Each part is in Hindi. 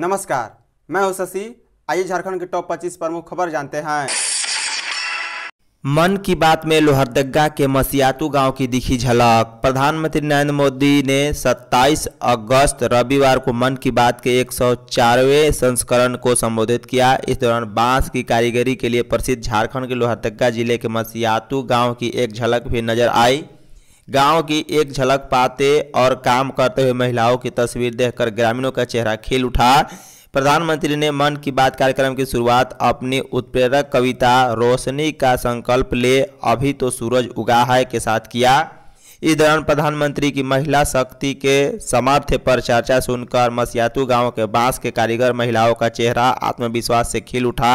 नमस्कार मैं हूं शशि आइए झारखंड के टॉप 25 प्रमुख खबर जानते हैं मन की बात में लोहरदगा के मसियातू गांव की दिखी झलक प्रधानमंत्री नरेंद्र मोदी ने 27 अगस्त रविवार को मन की बात के 104वें संस्करण को संबोधित किया इस दौरान बांस की कारीगरी के लिए प्रसिद्ध झारखंड के लोहरदगा जिले के मसियातू गांव की एक झलक भी नजर आई गांव की एक झलक पाते और काम करते हुए महिलाओं की तस्वीर देखकर ग्रामीणों का चेहरा खिल उठा प्रधानमंत्री ने मन की बात कार्यक्रम की शुरुआत अपनी उत्प्रेरक कविता रोशनी का संकल्प ले अभी तो सूरज उगा है के साथ किया इस दौरान प्रधानमंत्री की महिला शक्ति के सामर्थ्य पर चर्चा सुनकर मसियातू गांव के बांस के कारीगर महिलाओं का चेहरा आत्मविश्वास से खिल उठा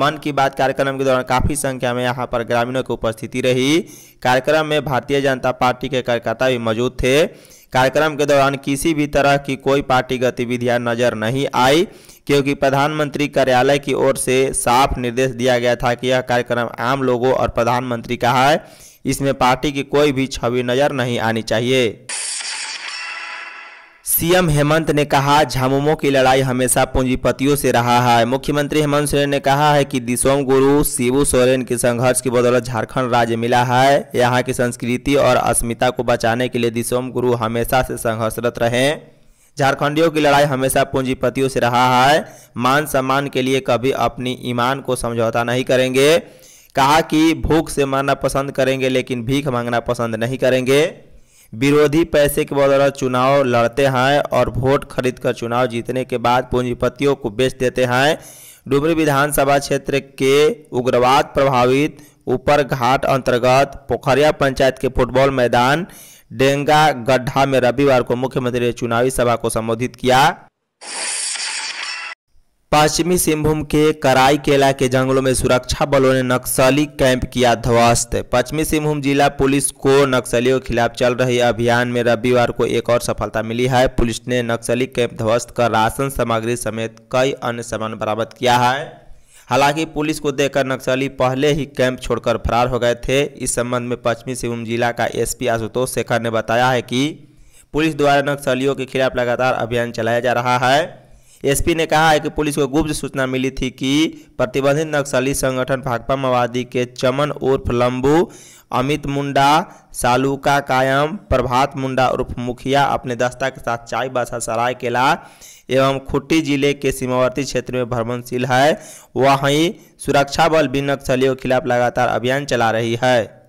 मन की बात कार्यक्रम के दौरान काफ़ी संख्या में यहाँ पर ग्रामीणों की उपस्थिति रही कार्यक्रम में भारतीय जनता पार्टी के कार्यकर्ता भी मौजूद थे कार्यक्रम के दौरान किसी भी तरह की कोई पार्टी गतिविधियां नजर नहीं आई क्योंकि प्रधानमंत्री कार्यालय की ओर से साफ निर्देश दिया गया था कि यह कार्यक्रम आम लोगों और प्रधानमंत्री का है इसमें पार्टी की कोई भी छवि नजर नहीं आनी चाहिए सीएम हेमंत ने कहा झामुमो की लड़ाई हमेशा पूंजीपतियों से रहा है मुख्यमंत्री हेमंत सोरेन ने कहा है कि दिसोम गुरु शिवू सोरेन के संघर्ष की बदौलत झारखंड राज्य मिला है यहाँ की संस्कृति और अस्मिता को बचाने के लिए दिसोम गुरु हमेशा से संघर्षरत रहे झारखंडियों की लड़ाई हमेशा पूंजीपतियों से रहा है मान सम्मान के लिए कभी अपनी ईमान को समझौता नहीं करेंगे कहा कि भूख से मरना पसंद करेंगे लेकिन भीख मांगना पसंद नहीं करेंगे विरोधी पैसे के बदौलत चुनाव लड़ते हैं और वोट खरीद कर चुनाव जीतने के बाद पूंजीपतियों को बेच देते हैं डुबरी विधानसभा क्षेत्र के उग्रवाद प्रभावित ऊपर घाट अंतर्गत पोखरिया पंचायत के फुटबॉल मैदान डेंगा गड्ढा में रविवार को मुख्यमंत्री ने चुनावी सभा को संबोधित किया पश्चिमी सिंहभूम के कराई केला के जंगलों में सुरक्षा बलों ने नक्सली कैंप किया ध्वस्त पश्चिमी सिंहभूम जिला पुलिस को नक्सलियों के खिलाफ चल रहे अभियान में रविवार को एक और सफलता मिली है पुलिस ने नक्सली कैंप ध्वस्त कर राशन सामग्री समेत कई अन्य सामान बरामद किया है हालांकि पुलिस को देखकर नक्सली पहले ही कैंप छोड़कर फरार हो गए थे इस संबंध में पश्चिमी सिंहभूम जिला का एस आशुतोष शेखर ने बताया है कि पुलिस द्वारा नक्सलियों के खिलाफ लगातार अभियान चलाया जा रहा है एसपी ने कहा है कि पुलिस को गुप्त सूचना मिली थी कि प्रतिबंधित नक्सली संगठन भाकपा माओवादी के चमन उर्फ लंबू अमित मुंडा सालुका कायम प्रभात मुंडा उर्फ मुखिया अपने दस्ता के साथ चाय बासा सराय केला एवं खुट्टी जिले के सीमावर्ती क्षेत्र में भ्रमणशील है वहीं सुरक्षा बल भी नक्सलियों के खिलाफ लगातार अभियान चला रही है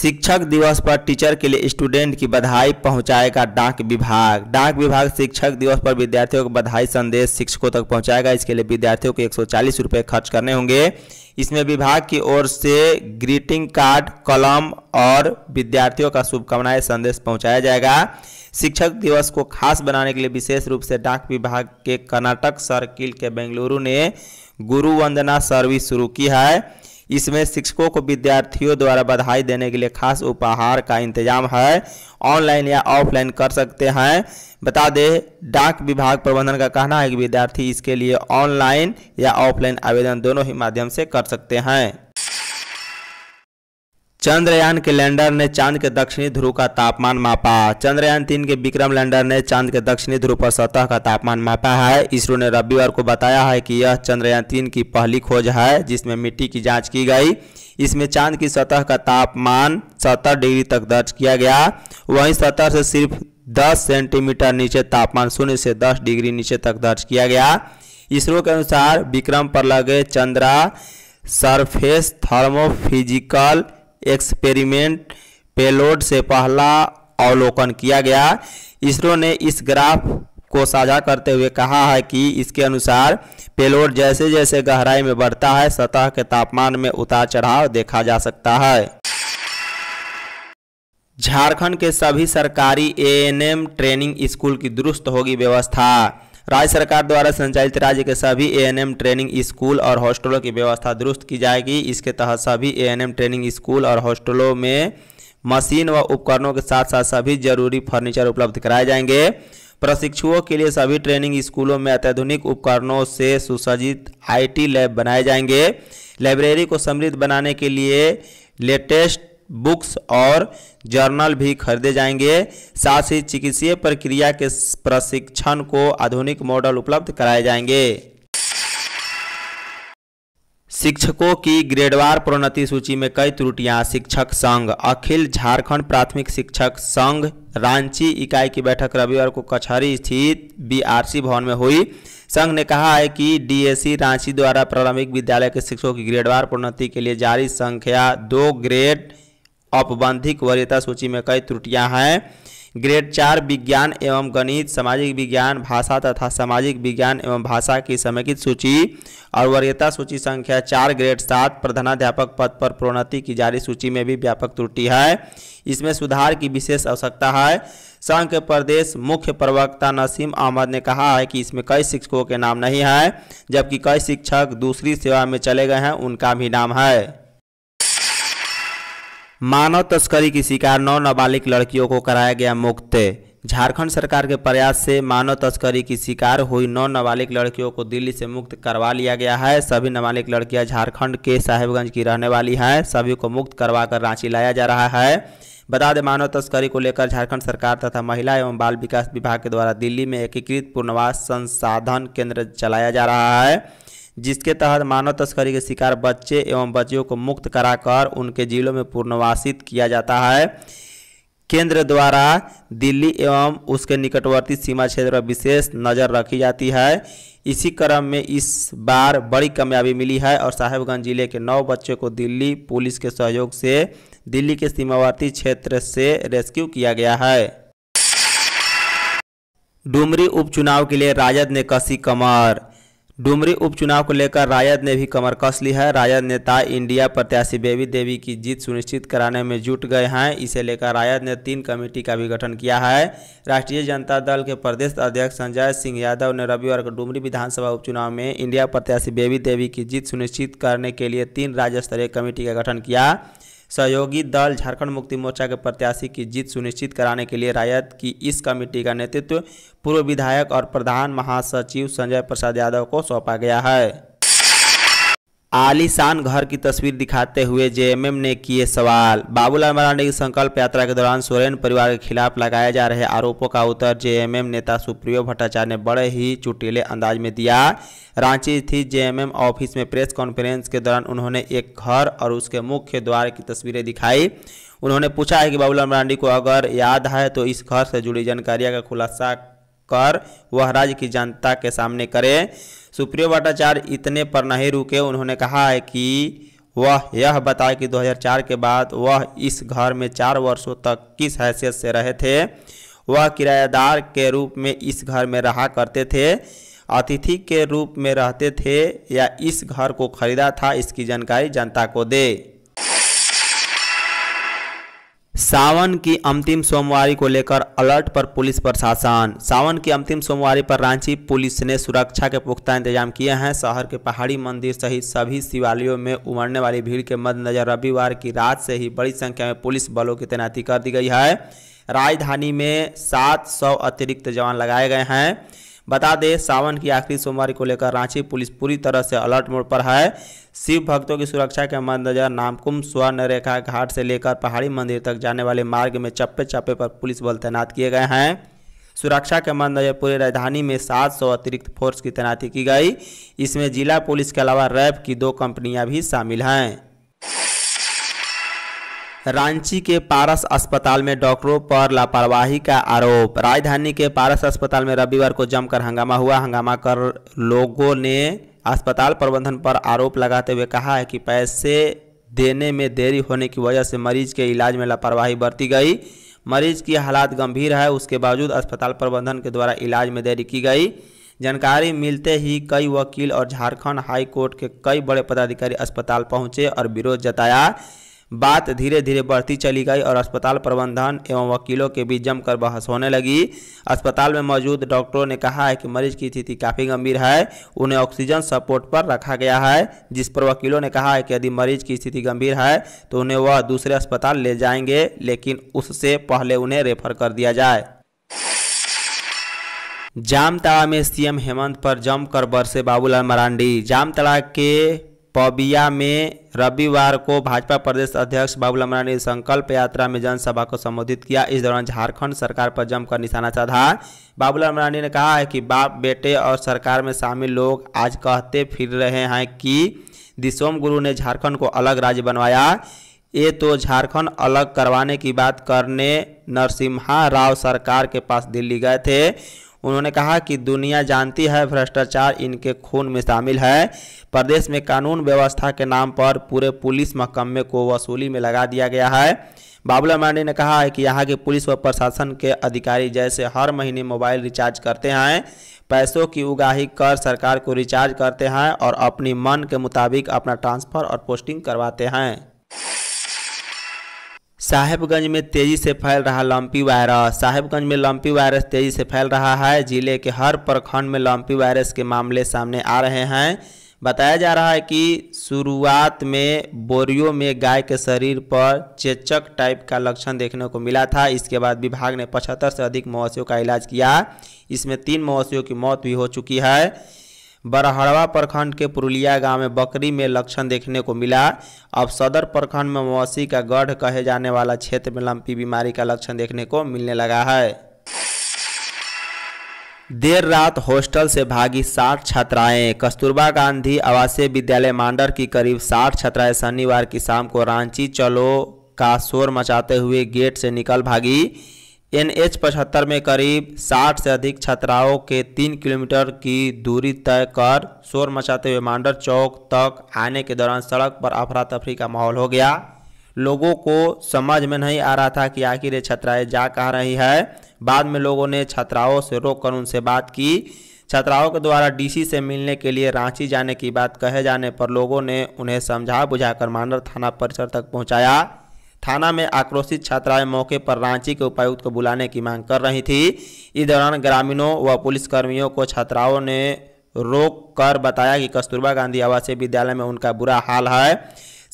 शिक्षक दिवस पर टीचर के लिए स्टूडेंट की बधाई पहुंचाएगा डाक विभाग डाक विभाग शिक्षक दिवस पर विद्यार्थियों को बधाई संदेश शिक्षकों तक पहुंचाएगा इसके लिए विद्यार्थियों को एक रुपए खर्च करने होंगे इसमें विभाग की ओर से ग्रीटिंग कार्ड कलम और विद्यार्थियों का शुभकामनाएं संदेश पहुंचाया जाएगा शिक्षक दिवस को खास बनाने के लिए विशेष रूप से डाक विभाग के कर्नाटक सर्किल के बेंगलुरु ने गुरु वंदना सर्विस शुरू की है इसमें शिक्षकों को विद्यार्थियों द्वारा बधाई देने के लिए खास उपहार का इंतजाम है ऑनलाइन या ऑफलाइन कर सकते हैं बता दें डाक विभाग प्रबंधन का कहना है कि विद्यार्थी इसके लिए ऑनलाइन या ऑफलाइन आवेदन दोनों ही माध्यम से कर सकते हैं चंद्रयान के लैंडर ने चांद के दक्षिणी ध्रुव का तापमान मापा चंद्रयान तीन के विक्रम लैंडर ने चांद के दक्षिणी ध्रुव पर सतह का तापमान मापा है इसरो ने रविवार को बताया है कि यह चंद्रयान तीन की पहली खोज है जिसमें मिट्टी की जांच की गई इसमें चांद की सतह का तापमान सत्तर डिग्री तक दर्ज किया गया वहीं सतह से सिर्फ दस सेंटीमीटर नीचे तापमान शून्य से दस डिग्री नीचे तक दर्ज किया गया इसरो के अनुसार विक्रम पर लगे Chandra surface thermophysical experiment payload से पहला अवलोकन किया गया इसरो ने इस ग्राफ को साझा करते हुए कहा है कि इसके अनुसार पेलोड जैसे जैसे गहराई में बढ़ता है सतह के तापमान में उतार चढ़ाव देखा जा सकता है झारखंड के सभी सरकारी एएनएम ट्रेनिंग स्कूल की दुरुस्त होगी व्यवस्था राज्य सरकार द्वारा संचालित राज्य के सभी एएनएम ट्रेनिंग स्कूल और हॉस्टलों की व्यवस्था दुरुस्त की जाएगी इसके तहत सभी एएनएम ट्रेनिंग स्कूल और हॉस्टलों में मशीन व उपकरणों के साथ साथ सभी जरूरी फर्नीचर उपलब्ध कराए जाएंगे प्रशिक्षुओं के लिए सभी ट्रेनिंग स्कूलों में अत्याधुनिक उपकरणों से सुसज्जित आईटी लैब बनाए जाएंगे लाइब्रेरी को समृद्ध बनाने के लिए लेटेस्ट बुक्स और जर्नल भी खरीदे जाएंगे साथ ही चिकित्सीय प्रक्रिया के प्रशिक्षण को आधुनिक मॉडल उपलब्ध कराए जाएंगे शिक्षकों की ग्रेडवार प्रोन्नति सूची में कई त्रुटियां शिक्षक संघ अखिल झारखंड प्राथमिक शिक्षक संघ रांची इकाई की बैठक रविवार को कचहरी स्थित बीआरसी भवन में हुई संघ ने कहा है कि डीएसी रांची द्वारा प्रारंभिक विद्यालय के शिक्षकों की ग्रेडवार प्रोन्नति के लिए जारी संख्या दो ग्रेड औपबंधिक वरीयता सूची में कई त्रुटियां हैं ग्रेड चार विज्ञान एवं गणित सामाजिक विज्ञान भाषा तथा सामाजिक विज्ञान एवं भाषा की समेकित सूची और वरीयता सूची संख्या चार ग्रेड सात प्रधानाध्यापक पद पर प्रोन्नति की जारी सूची में भी व्यापक त्रुटि है इसमें सुधार की विशेष आवश्यकता है संघ के प्रदेश मुख्य प्रवक्ता नसीम अहमद ने कहा है कि इसमें कई शिक्षकों के नाम नहीं है जबकि कई शिक्षक दूसरी सेवा में चले गए हैं उनका भी नाम है मानव तस्करी की शिकार नौ नाबालिग लड़कियों को कराया गया मुक्त झारखंड सरकार के प्रयास से मानव तस्करी की शिकार हुई नौ नाबालिग लड़कियों को दिल्ली से मुक्त करवा लिया गया है सभी नाबालिग लड़कियां झारखंड के साहेबगंज की रहने वाली हैं सभी को मुक्त करवा कर रांची लाया जा रहा है बता दें मानव तस्करी को लेकर झारखंड सरकार तथा महिला एवं बाल विकास विभाग के द्वारा दिल्ली में एकीकृत पुनर्वास संसाधन केंद्र चलाया जा रहा है जिसके तहत मानव तस्करी के शिकार बच्चे एवं बच्चियों को मुक्त कराकर उनके जिलों में पुनर्वासित किया जाता है केंद्र द्वारा दिल्ली एवं उसके निकटवर्ती सीमा क्षेत्र पर विशेष नज़र रखी जाती है इसी क्रम में इस बार बड़ी कामयाबी मिली है और साहेबगंज जिले के नौ बच्चों को दिल्ली पुलिस के सहयोग से दिल्ली के सीमावर्ती क्षेत्र से रेस्क्यू किया गया है डुमरी उपचुनाव के लिए राजद ने कसी कमर डुमरी उपचुनाव को लेकर रायद ने भी कमर कस ली है रायद नेता इंडिया प्रत्याशी बेबी देवी की जीत सुनिश्चित कराने में जुट गए हैं इसे लेकर रायद ने तीन कमेटी का भी गठन किया है राष्ट्रीय जनता दल के प्रदेश अध्यक्ष संजय सिंह यादव ने रविवार को डुमरी विधानसभा उपचुनाव में इंडिया प्रत्याशी बेबी देवी की जीत सुनिश्चित करने के लिए तीन राज्य स्तरीय कमेटी का गठन किया सहयोगी दल झारखंड मुक्ति मोर्चा के प्रत्याशी की जीत सुनिश्चित कराने के लिए रायत की इस कमेटी का नेतृत्व पूर्व विधायक और प्रधान महासचिव संजय प्रसाद यादव को सौंपा गया है आलीशान घर की तस्वीर दिखाते हुए जेएमएम ने किए सवाल बाबूलाल मरांडी की संकल्प यात्रा के दौरान सोरेन परिवार के खिलाफ लगाए जा रहे आरोपों का उत्तर जेएमएम नेता सुप्रियो भट्टाचार्य ने बड़े ही चुटीले अंदाज में दिया रांची स्थित जेएमएम ऑफिस में प्रेस कॉन्फ्रेंस के दौरान उन्होंने एक घर और उसके मुख्य द्वार की तस्वीरें दिखाई उन्होंने पूछा है कि बाबूलाल मरांडी को अगर याद है तो इस घर से जुड़ी जानकारियाँ का खुलासा कर वह राज्य की जनता के सामने करे सुप्रियो भट्टाचार्य इतने पर नहीं रुके उन्होंने कहा है कि वह यह बताए कि 2004 के बाद वह इस घर में चार वर्षों तक किस हैसियत से रहे थे वह किरायादार के रूप में इस घर में रहा करते थे अतिथि के रूप में रहते थे या इस घर को खरीदा था इसकी जानकारी जनता को दे सावन की अंतिम सोमवारी को लेकर अलर्ट पर पुलिस प्रशासन सावन की अंतिम सोमवारी पर रांची पुलिस ने सुरक्षा के पुख्ता इंतजाम किए हैं शहर के पहाड़ी मंदिर सहित सभी शिवालयों में उमड़ने वाली भीड़ के मद्देनजर रविवार की रात से ही बड़ी संख्या में पुलिस बलों की तैनाती कर दी गई है राजधानी में सात सौ अतिरिक्त जवान लगाए गए हैं बता दें सावन की आखिरी सोमवार को लेकर रांची पुलिस पूरी तरह से अलर्ट मोड पर है शिव भक्तों की सुरक्षा के मद्देनजर नामकुम स्वर्ण रेखा घाट से लेकर पहाड़ी मंदिर तक जाने वाले मार्ग में चप्पे चप्पे पर पुलिस बल तैनात किए गए हैं सुरक्षा के मद्देनजर पूरी राजधानी में 700 अतिरिक्त फोर्स की तैनाती की गई इसमें जिला पुलिस के अलावा रैब की दो कंपनियां भी शामिल हैं रांची के पारस अस्पताल में डॉक्टरों पर लापरवाही का आरोप राजधानी के पारस अस्पताल में रविवार को जमकर हंगामा हुआ हंगामा कर लोगों ने अस्पताल प्रबंधन पर आरोप लगाते हुए कहा है कि पैसे देने में देरी होने की वजह से मरीज के इलाज में लापरवाही बरती गई मरीज की हालात गंभीर है उसके बावजूद अस्पताल प्रबंधन के द्वारा इलाज में देरी की गई जानकारी मिलते ही कई वकील और झारखंड हाई कोर्ट के कई बड़े पदाधिकारी अस्पताल पहुंचे और विरोध जताया बात धीरे धीरे बढ़ती चली गई और अस्पताल प्रबंधन एवं वकीलों के बीच जमकर बहस होने लगी अस्पताल में मौजूद डॉक्टरों ने कहा है कि मरीज की स्थिति काफ़ी गंभीर है उन्हें ऑक्सीजन सपोर्ट पर रखा गया है जिस पर वकीलों ने कहा है कि यदि मरीज की स्थिति गंभीर है तो उन्हें वह दूसरे अस्पताल ले जाएंगे लेकिन उससे पहले उन्हें रेफर कर दिया जाए जामतला में सीएम हेमंत पर जमकर बरसे बाबूलाल मरांडी जामतला के पबिया में रविवार को भाजपा प्रदेश अध्यक्ष बाबूलाल मरांडी ने संकल्प यात्रा में जनसभा को संबोधित किया इस दौरान झारखंड सरकार पर जमकर निशाना साधा बाबूलाल मरांडी ने कहा है कि बाप बेटे और सरकार में शामिल लोग आज कहते फिर रहे हैं कि दिसोम गुरु ने झारखंड को अलग राज्य बनवाया ये तो झारखंड अलग करवाने की बात करने नरसिम्हा राव सरकार के पास दिल्ली गए थे उन्होंने कहा कि दुनिया जानती है भ्रष्टाचार इनके खून में शामिल है प्रदेश में कानून व्यवस्था के नाम पर पूरे पुलिस महकमे को वसूली में लगा दिया गया है बाबूलाल मांडी ने कहा है कि यहाँ के पुलिस व प्रशासन के अधिकारी जैसे हर महीने मोबाइल रिचार्ज करते हैं पैसों की उगाही कर सरकार को रिचार्ज करते हैं और अपनी मन के मुताबिक अपना ट्रांसफ़र और पोस्टिंग करवाते हैं साहेबगंज में तेजी से फैल रहा लम्पी वायरस साहेबगंज में लम्पी वायरस तेजी से फैल रहा है जिले के हर प्रखंड में लम्पी वायरस के मामले सामने आ रहे हैं बताया जा रहा है कि शुरुआत में बोरियो में गाय के शरीर पर चेचक टाइप का लक्षण देखने को मिला था इसके बाद विभाग ने पचहत्तर से अधिक मवेशियों का इलाज किया इसमें तीन मवेशियों की मौत भी हो चुकी है बरहड़वा प्रखंड के पुरुलिया गांव में बकरी में लक्षण देखने को मिला अब सदर प्रखंड में मौसी का गढ़ कहे जाने वाला क्षेत्र में लंपी बीमारी का लक्षण देखने को मिलने लगा है देर रात हॉस्टल से भागी साठ छात्राएं कस्तूरबा गांधी आवासीय विद्यालय मांडर की करीब साठ छात्राएं शनिवार की शाम को रांची चलो का शोर मचाते हुए गेट से निकल भागी एन एच पचहत्तर में करीब 60 से अधिक छात्राओं के तीन किलोमीटर की दूरी तय कर शोर मचाते हुए मांडर चौक तक आने के दौरान सड़क पर अफरा तफरी का माहौल हो गया लोगों को समझ में नहीं आ रहा था कि आखिर ये छात्राएं जा कह रही है बाद में लोगों ने छात्राओं से रोक कर उनसे बात की छात्राओं के द्वारा डीसी से मिलने के लिए रांची जाने की बात कहे जाने पर लोगों ने उन्हें समझा बुझाकर मांडर थाना परिसर तक पहुंचाया थाना में आक्रोशित छात्राएं मौके पर रांची के उपायुक्त को बुलाने की मांग कर रही थी इस दौरान ग्रामीणों व पुलिसकर्मियों को छात्राओं ने रोक कर बताया कि कस्तूरबा गांधी आवासीय विद्यालय में उनका बुरा हाल है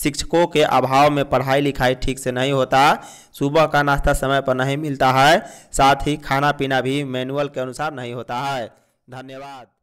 शिक्षकों के अभाव में पढ़ाई लिखाई ठीक से नहीं होता सुबह का नाश्ता समय पर नहीं मिलता है साथ ही खाना पीना भी मैनुअल के अनुसार नहीं होता है धन्यवाद